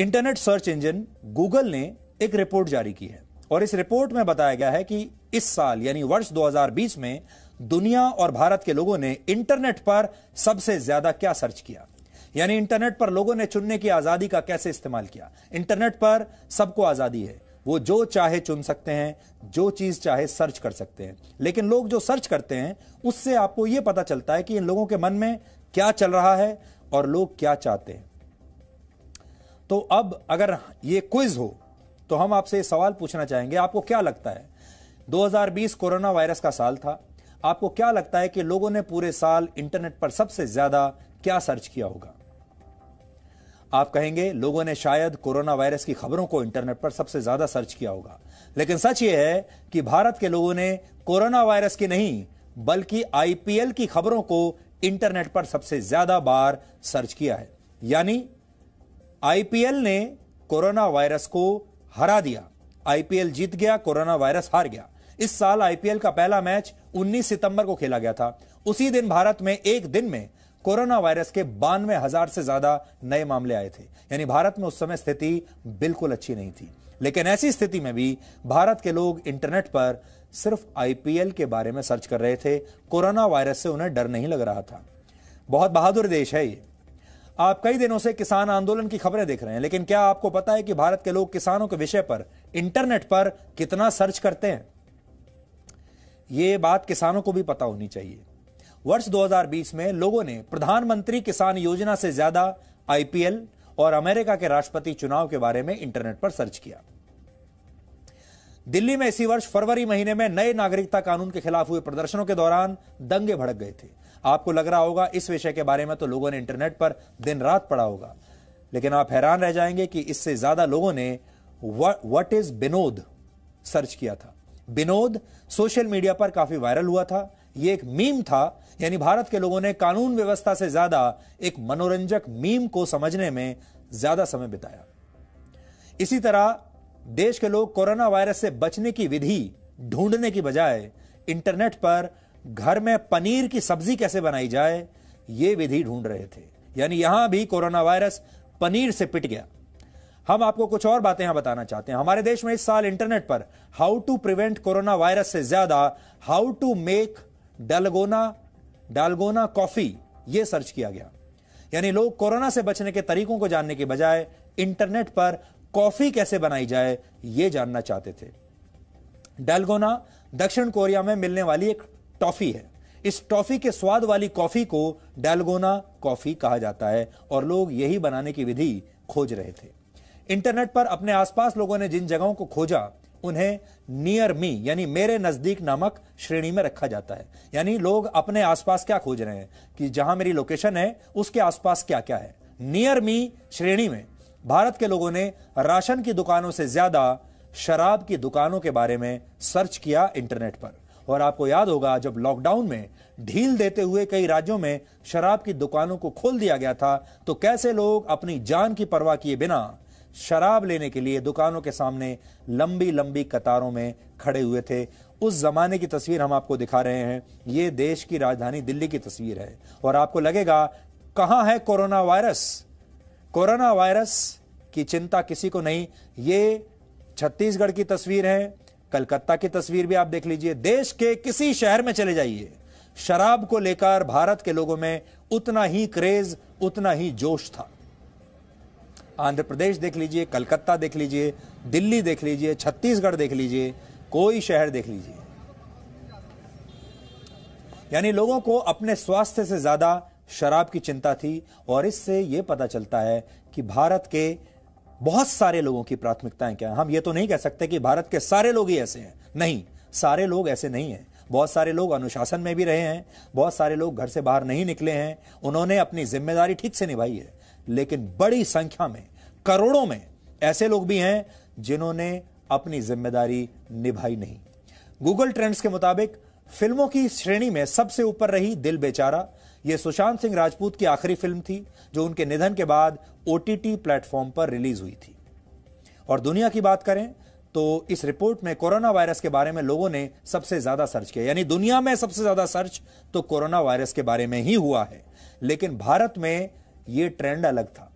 internet search engine Google ने एक report जारी की है और इस रिपोर्ट में बताया गया है कि इस साल यानी वर्ष 2020 में दुनिया और भारत के लोगों ने इंटरनेट पर सबसे ज्यादा क्या सर्च किया यानी इंटरनेट पर लोगों ने चुनने की आजादी का कैसे इस्तेमाल किया इंटरनेट पर सबको आजादी है वो जो चाहे चुन सकते हैं जो चीज चाहे सर्च कर सकते हैं लेकिन लोग जो सर्च करते हैं उससे आपको यह पता चलता है कि इन लोगों के मन में क्या चल रहा है और लोग क्या चाहते हैं तो अब अगर ये क्विज हो तो हम आपसे सवाल पूछना चाहेंगे आपको क्या लगता है 2020 कोरोना वायरस का साल था आपको क्या लगता है कि लोगों ने पूरे साल इंटरनेट पर सबसे ज्यादा क्या सर्च किया होगा आप कहेंगे लोगों ने शायद कोरोना वायरस की खबरों को इंटरनेट पर सबसे ज्यादा सर्च किया होगा लेकिन सच यह है कि भारत के लोगों ने कोरोना वायरस की नहीं बल्कि आईपीएल की खबरों को इंटरनेट पर सबसे ज्यादा बार सर्च किया है यानी आईपीएल ने कोरोना वायरस को हरा दिया आईपीएल जीत गया कोरोना वायरस हार गया इस साल आईपीएल का पहला मैच 19 सितंबर को खेला गया था उसी दिन भारत में एक दिन में कोरोना वायरस के बानवे हजार से ज्यादा नए मामले आए थे यानी भारत में उस समय स्थिति बिल्कुल अच्छी नहीं थी लेकिन ऐसी स्थिति में भी भारत के लोग इंटरनेट पर सिर्फ आईपीएल के बारे में सर्च कर रहे थे कोरोना वायरस से उन्हें डर नहीं लग रहा था बहुत बहादुर देश है ये आप कई दिनों से किसान आंदोलन की खबरें देख रहे हैं लेकिन क्या आपको पता है कि भारत के लोग किसानों के विषय पर इंटरनेट पर कितना सर्च करते हैं ये बात किसानों को भी पता होनी चाहिए वर्ष 2020 में लोगों ने प्रधानमंत्री किसान योजना से ज्यादा आईपीएल और अमेरिका के राष्ट्रपति चुनाव के बारे में इंटरनेट पर सर्च किया दिल्ली में इसी वर्ष फरवरी महीने में नए नागरिकता कानून के खिलाफ हुए प्रदर्शनों के दौरान दंगे भड़क गए थे आपको लग रहा होगा इस विषय के बारे में तो लोगों ने इंटरनेट पर दिन रात पढ़ा होगा लेकिन आप हैरान रह जाएंगे कि इससे ज्यादा लोगों ने वट इज बिनोद सर्च किया था बिनोद सोशल मीडिया पर काफी वायरल हुआ था यह एक मीम था यानी भारत के लोगों ने कानून व्यवस्था से ज्यादा एक मनोरंजक मीम को समझने में ज्यादा समय बिताया इसी तरह देश के लोग कोरोना वायरस से बचने की विधि ढूंढने की बजाय इंटरनेट पर घर में पनीर की सब्जी कैसे बनाई जाए ये विधि ढूंढ रहे थे यानी यहां भी कोरोना वायरस पनीर से पिट गया हम आपको कुछ और बातें यहां बताना चाहते हैं हमारे देश में इस साल इंटरनेट पर how to prevent corona virus से ज्यादा how to make dalgona dalgona coffee यह सर्च किया गया यानी लोग कोरोना से बचने के तरीकों को जानने के बजाय इंटरनेट पर कॉफी कैसे बनाई जाए यह जानना चाहते थे डलगोना दक्षिण कोरिया में मिलने वाली एक टॉफी है इस टॉफी के स्वाद वाली कॉफी को डेलगोना कॉफी कहा जाता है और लोग यही बनाने की विधि खोज रहे थे इंटरनेट पर अपने आसपास लोगों ने जिन जगहों को खोजा उन्हें नियर मी यानी मेरे नजदीक नामक श्रेणी में रखा जाता है यानी लोग अपने आसपास क्या खोज रहे हैं कि जहां मेरी लोकेशन है उसके आसपास क्या क्या है नियर मी श्रेणी में भारत के लोगों ने राशन की दुकानों से ज्यादा शराब की दुकानों के बारे में सर्च किया इंटरनेट पर और आपको याद होगा जब लॉकडाउन में ढील देते हुए कई राज्यों में शराब की दुकानों को खोल दिया गया था तो कैसे लोग अपनी जान की परवाह किए बिना शराब लेने के लिए दुकानों के सामने लंबी लंबी कतारों में खड़े हुए थे उस जमाने की तस्वीर हम आपको दिखा रहे हैं ये देश की राजधानी दिल्ली की तस्वीर है और आपको लगेगा कहाँ है कोरोना वायरस कोरोना वायरस की चिंता किसी को नहीं ये छत्तीसगढ़ की तस्वीर है कलकत्ता की तस्वीर भी आप देख लीजिए देश के किसी शहर में चले जाइए शराब को लेकर भारत के लोगों में उतना ही क्रेज उतना ही जोश था आंध्र प्रदेश देख लीजिए कलकत्ता देख लीजिए दिल्ली देख लीजिए छत्तीसगढ़ देख लीजिए कोई शहर देख लीजिए यानी लोगों को अपने स्वास्थ्य से ज्यादा शराब की चिंता थी और इससे यह पता चलता है कि भारत के बहुत सारे लोगों की प्राथमिकताएं क्या हम ये तो नहीं कह सकते कि भारत के सारे लोग ही ऐसे हैं नहीं सारे लोग ऐसे नहीं हैं बहुत सारे लोग अनुशासन में भी रहे हैं बहुत सारे लोग घर से बाहर नहीं निकले हैं उन्होंने अपनी जिम्मेदारी ठीक से निभाई है लेकिन बड़ी संख्या में करोड़ों में ऐसे लोग भी हैं जिन्होंने अपनी जिम्मेदारी निभाई नहीं गूगल ट्रेंड्स के मुताबिक फिल्मों की श्रेणी में सबसे ऊपर रही दिल बेचारा ये सुशांत सिंह राजपूत की आखिरी फिल्म थी जो उनके निधन के बाद ओटीटी प्लेटफॉर्म पर रिलीज हुई थी और दुनिया की बात करें तो इस रिपोर्ट में कोरोना वायरस के बारे में लोगों ने सबसे ज्यादा सर्च किया यानी दुनिया में सबसे ज्यादा सर्च तो कोरोना वायरस के बारे में ही हुआ है लेकिन भारत में यह ट्रेंड अलग था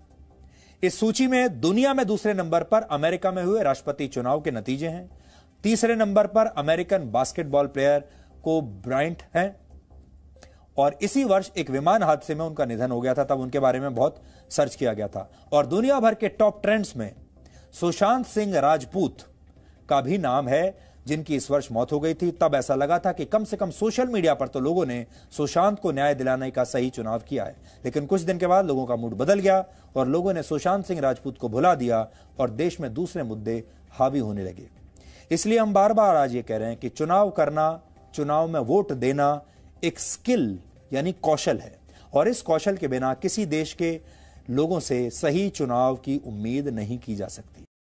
इस सूची में दुनिया में दूसरे नंबर पर अमेरिका में हुए राष्ट्रपति चुनाव के नतीजे हैं तीसरे नंबर पर American basketball player Kobe Bryant हैं और इसी वर्ष एक विमान हादसे में उनका निधन हो गया था तब उनके बारे में बहुत सर्च किया गया था और दुनिया भर के टॉप ट्रेंड्स में सुशांत सिंह राजपूत का भी नाम है जिनकी इस वर्ष मौत हो गई थी तब ऐसा लगा था कि कम से कम सोशल मीडिया पर तो लोगों ने सुशांत को न्याय दिलाने का सही चुनाव किया है लेकिन कुछ दिन के बाद लोगों का मूड बदल गया और लोगों ने सुशांत सिंह राजपूत को भुला दिया और देश में दूसरे मुद्दे हावी होने लगे इसलिए हम बार बार आज ये कह रहे हैं कि चुनाव करना चुनाव में वोट देना एक स्किल यानी कौशल है और इस कौशल के बिना किसी देश के लोगों से सही चुनाव की उम्मीद नहीं की जा सकती